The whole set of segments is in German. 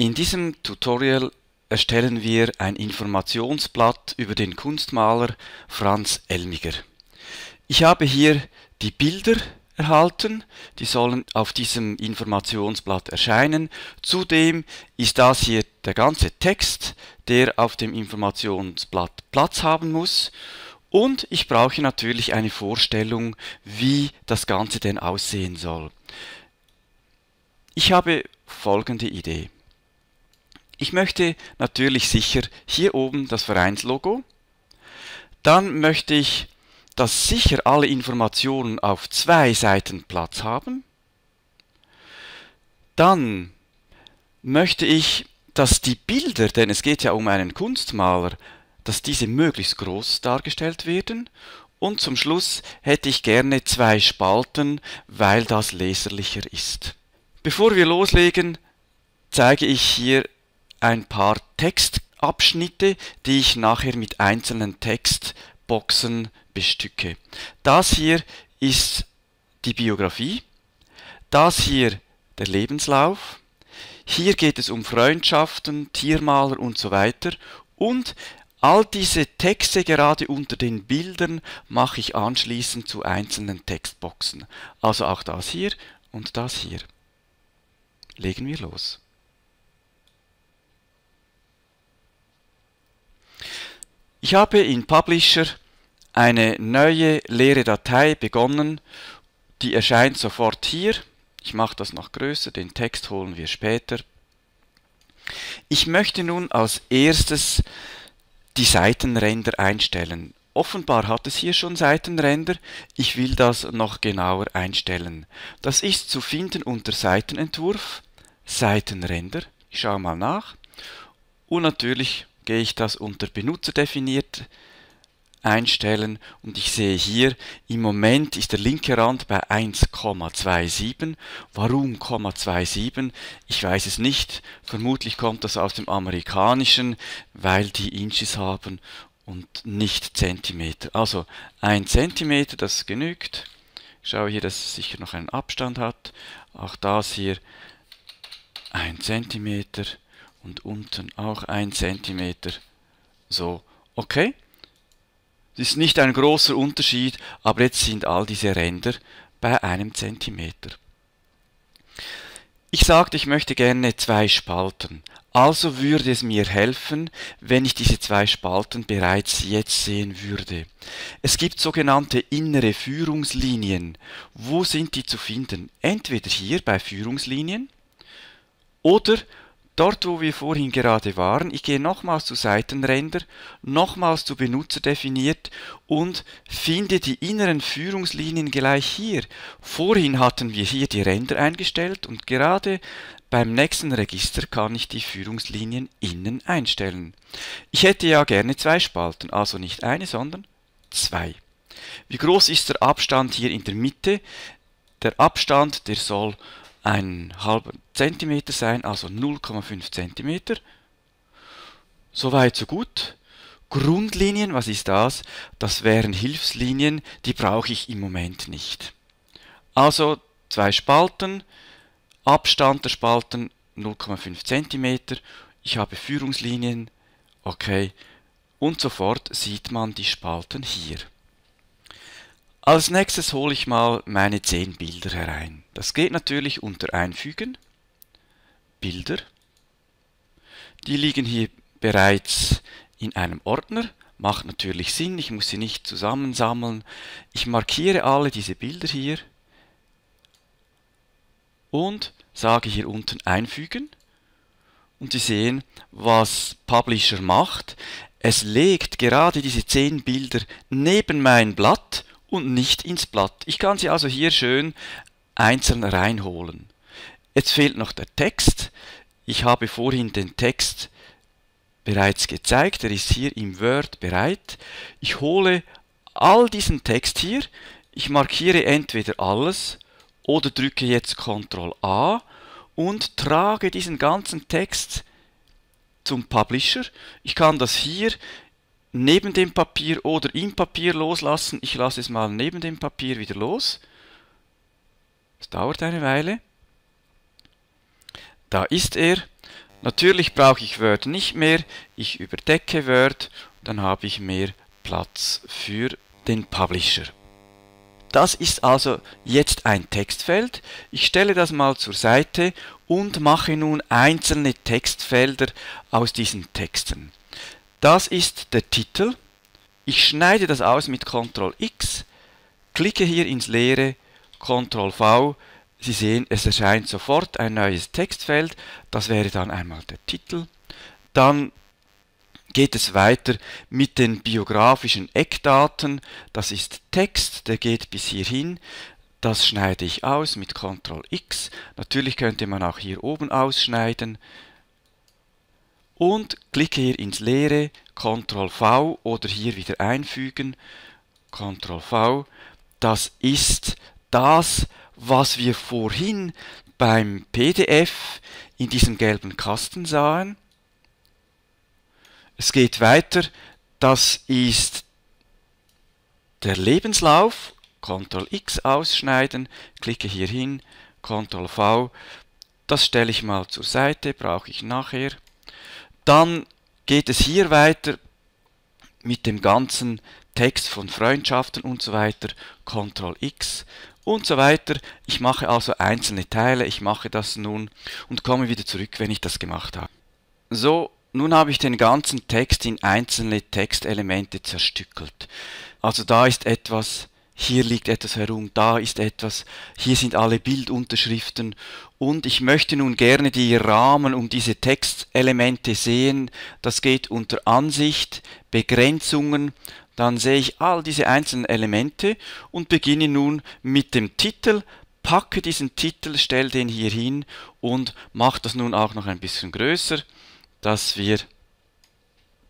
In diesem Tutorial erstellen wir ein Informationsblatt über den Kunstmaler Franz Elmiger. Ich habe hier die Bilder erhalten, die sollen auf diesem Informationsblatt erscheinen. Zudem ist das hier der ganze Text, der auf dem Informationsblatt Platz haben muss. Und ich brauche natürlich eine Vorstellung, wie das Ganze denn aussehen soll. Ich habe folgende Idee. Ich möchte natürlich sicher hier oben das Vereinslogo. Dann möchte ich, dass sicher alle Informationen auf zwei Seiten Platz haben. Dann möchte ich, dass die Bilder, denn es geht ja um einen Kunstmaler, dass diese möglichst groß dargestellt werden. Und zum Schluss hätte ich gerne zwei Spalten, weil das leserlicher ist. Bevor wir loslegen, zeige ich hier ein paar Textabschnitte, die ich nachher mit einzelnen Textboxen bestücke. Das hier ist die Biografie, das hier der Lebenslauf, hier geht es um Freundschaften, Tiermaler und so weiter und all diese Texte gerade unter den Bildern mache ich anschließend zu einzelnen Textboxen. Also auch das hier und das hier. Legen wir los. Ich habe in Publisher eine neue leere Datei begonnen, die erscheint sofort hier. Ich mache das noch größer, den Text holen wir später. Ich möchte nun als erstes die Seitenränder einstellen. Offenbar hat es hier schon Seitenränder, ich will das noch genauer einstellen. Das ist zu finden unter Seitenentwurf, Seitenränder, ich schaue mal nach und natürlich gehe ich das unter Benutzer definiert einstellen und ich sehe hier, im Moment ist der linke Rand bei 1,27. Warum 0,27? Ich weiß es nicht. Vermutlich kommt das aus dem amerikanischen, weil die Inches haben und nicht Zentimeter. Also 1 Zentimeter, das genügt. Ich schaue hier, dass es sicher noch einen Abstand hat. Auch das hier 1 Zentimeter und unten auch 1 cm. So, okay. Das ist nicht ein großer Unterschied, aber jetzt sind all diese Ränder bei einem Zentimeter. Ich sagte, ich möchte gerne zwei Spalten. Also würde es mir helfen, wenn ich diese zwei Spalten bereits jetzt sehen würde. Es gibt sogenannte innere Führungslinien. Wo sind die zu finden? Entweder hier bei Führungslinien oder Dort, wo wir vorhin gerade waren, ich gehe nochmals zu Seitenränder, nochmals zu Benutzer definiert und finde die inneren Führungslinien gleich hier. Vorhin hatten wir hier die Ränder eingestellt und gerade beim nächsten Register kann ich die Führungslinien innen einstellen. Ich hätte ja gerne zwei Spalten, also nicht eine, sondern zwei. Wie groß ist der Abstand hier in der Mitte? Der Abstand, der soll ein halber Zentimeter sein, also 0,5 Zentimeter. Soweit, so gut. Grundlinien, was ist das? Das wären Hilfslinien, die brauche ich im Moment nicht. Also zwei Spalten, Abstand der Spalten 0,5 cm, ich habe Führungslinien, okay, und sofort sieht man die Spalten hier. Als nächstes hole ich mal meine 10 Bilder herein. Das geht natürlich unter Einfügen, Bilder. Die liegen hier bereits in einem Ordner. Macht natürlich Sinn, ich muss sie nicht zusammensammeln. Ich markiere alle diese Bilder hier und sage hier unten Einfügen. Und Sie sehen, was Publisher macht. Es legt gerade diese 10 Bilder neben mein Blatt und nicht ins Blatt. Ich kann sie also hier schön einzeln reinholen. Jetzt fehlt noch der Text. Ich habe vorhin den Text bereits gezeigt. Er ist hier im Word bereit. Ich hole all diesen Text hier. Ich markiere entweder alles oder drücke jetzt Ctrl A und trage diesen ganzen Text zum Publisher. Ich kann das hier neben dem Papier oder im Papier loslassen. Ich lasse es mal neben dem Papier wieder los. Es dauert eine Weile. Da ist er. Natürlich brauche ich Word nicht mehr. Ich überdecke Word. Dann habe ich mehr Platz für den Publisher. Das ist also jetzt ein Textfeld. Ich stelle das mal zur Seite und mache nun einzelne Textfelder aus diesen Texten. Das ist der Titel. Ich schneide das aus mit Ctrl X, klicke hier ins leere, Ctrl V. Sie sehen, es erscheint sofort ein neues Textfeld. Das wäre dann einmal der Titel. Dann geht es weiter mit den biografischen Eckdaten. Das ist Text, der geht bis hierhin. Das schneide ich aus mit Ctrl X. Natürlich könnte man auch hier oben ausschneiden und klicke hier ins Leere, Ctrl V oder hier wieder einfügen, Ctrl V. Das ist das, was wir vorhin beim PDF in diesem gelben Kasten sahen. Es geht weiter, das ist der Lebenslauf, Ctrl X ausschneiden, klicke hier hin, Ctrl V, das stelle ich mal zur Seite, brauche ich nachher. Dann geht es hier weiter mit dem ganzen Text von Freundschaften und so weiter, Ctrl X und so weiter. Ich mache also einzelne Teile, ich mache das nun und komme wieder zurück, wenn ich das gemacht habe. So, nun habe ich den ganzen Text in einzelne Textelemente zerstückelt. Also da ist etwas hier liegt etwas herum, da ist etwas, hier sind alle Bildunterschriften und ich möchte nun gerne die Rahmen um diese Textelemente sehen. Das geht unter Ansicht, Begrenzungen, dann sehe ich all diese einzelnen Elemente und beginne nun mit dem Titel, packe diesen Titel, stelle den hier hin und mache das nun auch noch ein bisschen größer, dass wir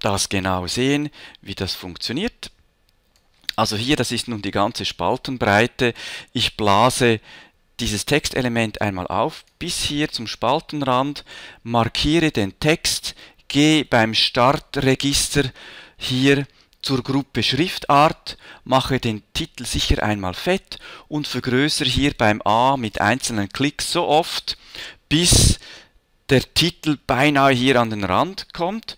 das genau sehen, wie das funktioniert. Also hier, das ist nun die ganze Spaltenbreite. Ich blase dieses Textelement einmal auf bis hier zum Spaltenrand, markiere den Text, gehe beim Startregister hier zur Gruppe Schriftart, mache den Titel sicher einmal fett und vergrößere hier beim A mit einzelnen Klicks so oft, bis der Titel beinahe hier an den Rand kommt.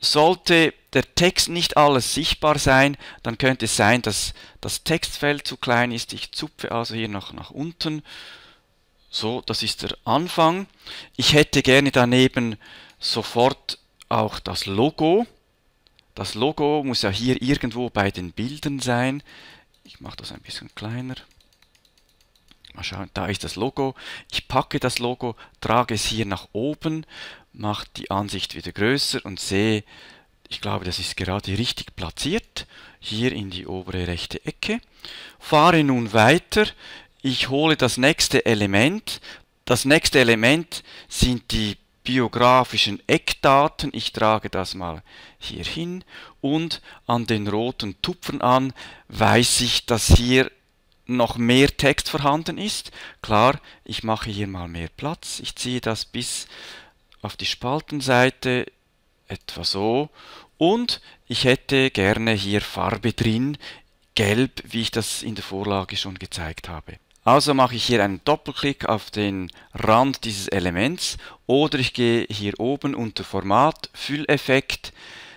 Sollte der Text nicht alles sichtbar sein, dann könnte es sein, dass das Textfeld zu klein ist. Ich zupfe also hier noch nach unten. So, das ist der Anfang. Ich hätte gerne daneben sofort auch das Logo. Das Logo muss ja hier irgendwo bei den Bildern sein. Ich mache das ein bisschen kleiner. Mal schauen, da ist das Logo. Ich packe das Logo, trage es hier nach oben, mache die Ansicht wieder größer und sehe, ich glaube, das ist gerade richtig platziert. Hier in die obere rechte Ecke. Fahre nun weiter. Ich hole das nächste Element. Das nächste Element sind die biografischen Eckdaten. Ich trage das mal hier hin und an den roten Tupfern an weiß ich, dass hier noch mehr Text vorhanden ist. Klar, ich mache hier mal mehr Platz. Ich ziehe das bis auf die Spaltenseite etwa so. Und ich hätte gerne hier Farbe drin, gelb, wie ich das in der Vorlage schon gezeigt habe. Also mache ich hier einen Doppelklick auf den Rand dieses Elements oder ich gehe hier oben unter Format, Fülleffekt,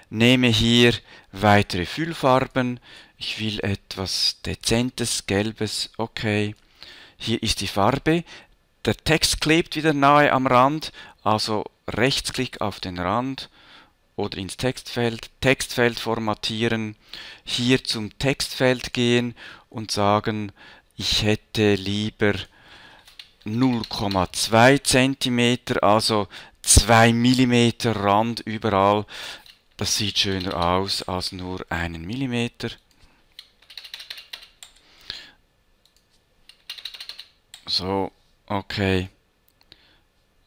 nehme hier weitere Füllfarben. Ich will etwas Dezentes, Gelbes, okay. Hier ist die Farbe. Der Text klebt wieder nahe am Rand, also Rechtsklick auf den Rand, oder ins Textfeld, Textfeld formatieren, hier zum Textfeld gehen und sagen, ich hätte lieber 0,2 cm, also 2 mm Rand überall. Das sieht schöner aus als nur einen Millimeter. So, okay.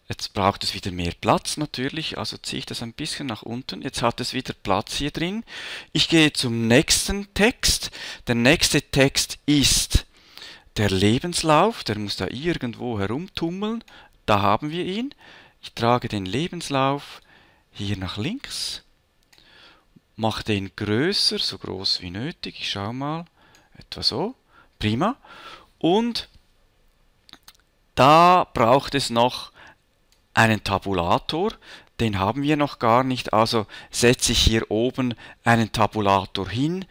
Jetzt braucht es wieder mehr Platz natürlich, also ziehe ich das ein bisschen nach unten. Jetzt hat es wieder Platz hier drin. Ich gehe zum nächsten Text. Der nächste Text ist der Lebenslauf. Der muss da irgendwo herumtummeln. Da haben wir ihn. Ich trage den Lebenslauf hier nach links. Mache den größer, so groß wie nötig. Ich schaue mal. Etwa so. Prima. Und da braucht es noch einen Tabulator, den haben wir noch gar nicht, also setze ich hier oben einen Tabulator hin.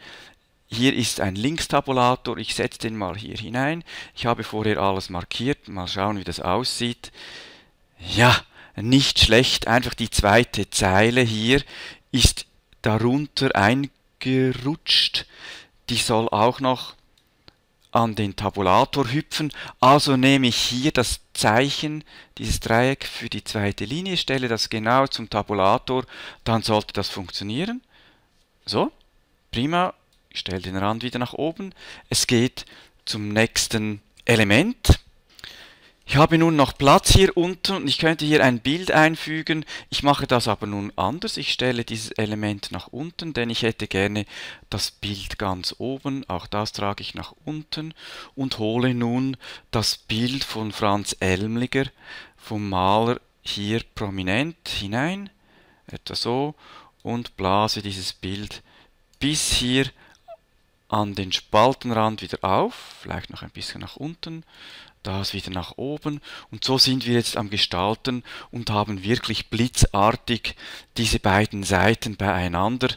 Hier ist ein Linkstabulator, ich setze den mal hier hinein. Ich habe vorher alles markiert, mal schauen, wie das aussieht. Ja, nicht schlecht, einfach die zweite Zeile hier ist darunter eingerutscht. Die soll auch noch an den Tabulator hüpfen. Also nehme ich hier das Zeichen, dieses Dreieck für die zweite Linie, stelle das genau zum Tabulator, dann sollte das funktionieren. So, prima, ich stelle den Rand wieder nach oben. Es geht zum nächsten Element. Ich habe nun noch Platz hier unten und ich könnte hier ein Bild einfügen. Ich mache das aber nun anders. Ich stelle dieses Element nach unten, denn ich hätte gerne das Bild ganz oben. Auch das trage ich nach unten und hole nun das Bild von Franz Elmliger vom Maler hier prominent hinein, etwa so, und blase dieses Bild bis hier an den Spaltenrand wieder auf, vielleicht noch ein bisschen nach unten, das wieder nach oben und so sind wir jetzt am Gestalten und haben wirklich blitzartig diese beiden Seiten beieinander.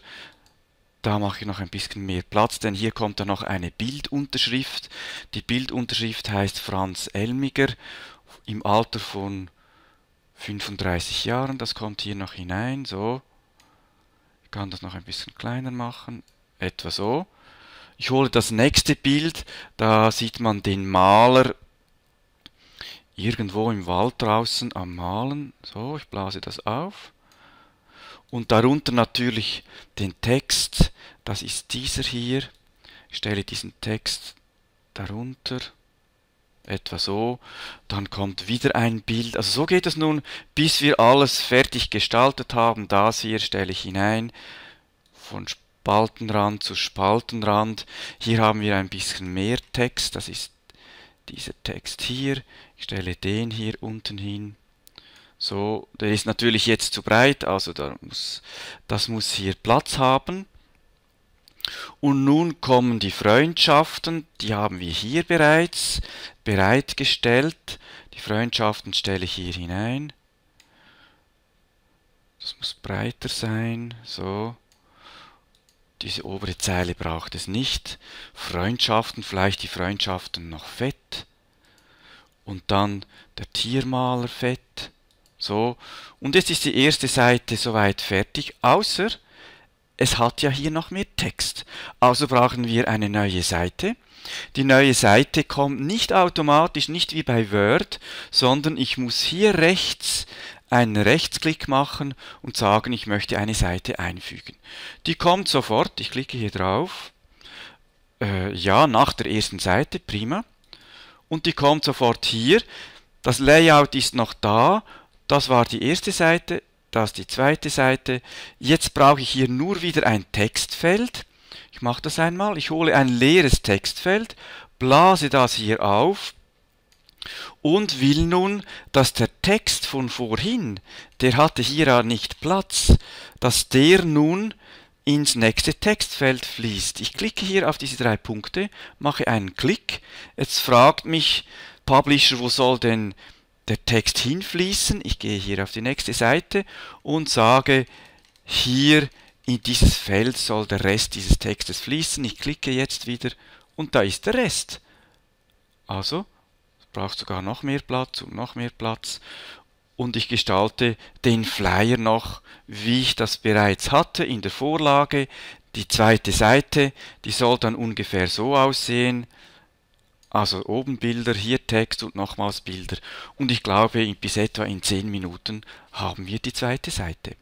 Da mache ich noch ein bisschen mehr Platz, denn hier kommt dann noch eine Bildunterschrift. Die Bildunterschrift heißt Franz Elmiger im Alter von 35 Jahren. Das kommt hier noch hinein, so. Ich kann das noch ein bisschen kleiner machen, etwa so. Ich hole das nächste Bild, da sieht man den Maler irgendwo im Wald draußen am Malen. So, ich blase das auf. Und darunter natürlich den Text, das ist dieser hier. Ich stelle diesen Text darunter etwa so, dann kommt wieder ein Bild. Also so geht es nun, bis wir alles fertig gestaltet haben. Das hier stelle ich hinein, von Spaltenrand zu Spaltenrand. Hier haben wir ein bisschen mehr Text, das ist dieser Text hier. Ich stelle den hier unten hin. So, der ist natürlich jetzt zu breit, also da muss, das muss hier Platz haben. Und nun kommen die Freundschaften, die haben wir hier bereits bereitgestellt. Die Freundschaften stelle ich hier hinein. Das muss breiter sein, so. Diese obere Zeile braucht es nicht. Freundschaften, vielleicht die Freundschaften noch fett. Und dann der Tiermaler fett. So. Und jetzt ist die erste Seite soweit fertig, außer es hat ja hier noch mehr Text. Also brauchen wir eine neue Seite. Die neue Seite kommt nicht automatisch, nicht wie bei Word, sondern ich muss hier rechts einen Rechtsklick machen und sagen, ich möchte eine Seite einfügen. Die kommt sofort, ich klicke hier drauf, äh, ja, nach der ersten Seite, prima. Und die kommt sofort hier. Das Layout ist noch da. Das war die erste Seite, das die zweite Seite. Jetzt brauche ich hier nur wieder ein Textfeld. Ich mache das einmal. Ich hole ein leeres Textfeld, blase das hier auf, und will nun, dass der Text von vorhin, der hatte hier ja nicht Platz, dass der nun ins nächste Textfeld fließt. Ich klicke hier auf diese drei Punkte, mache einen Klick. Jetzt fragt mich Publisher, wo soll denn der Text hinfließen? Ich gehe hier auf die nächste Seite und sage, hier in dieses Feld soll der Rest dieses Textes fließen. Ich klicke jetzt wieder und da ist der Rest. Also braucht sogar noch mehr Platz und noch mehr Platz. Und ich gestalte den Flyer noch, wie ich das bereits hatte in der Vorlage. Die zweite Seite, die soll dann ungefähr so aussehen. Also oben Bilder, hier Text und nochmals Bilder. Und ich glaube, bis etwa in 10 Minuten haben wir die zweite Seite.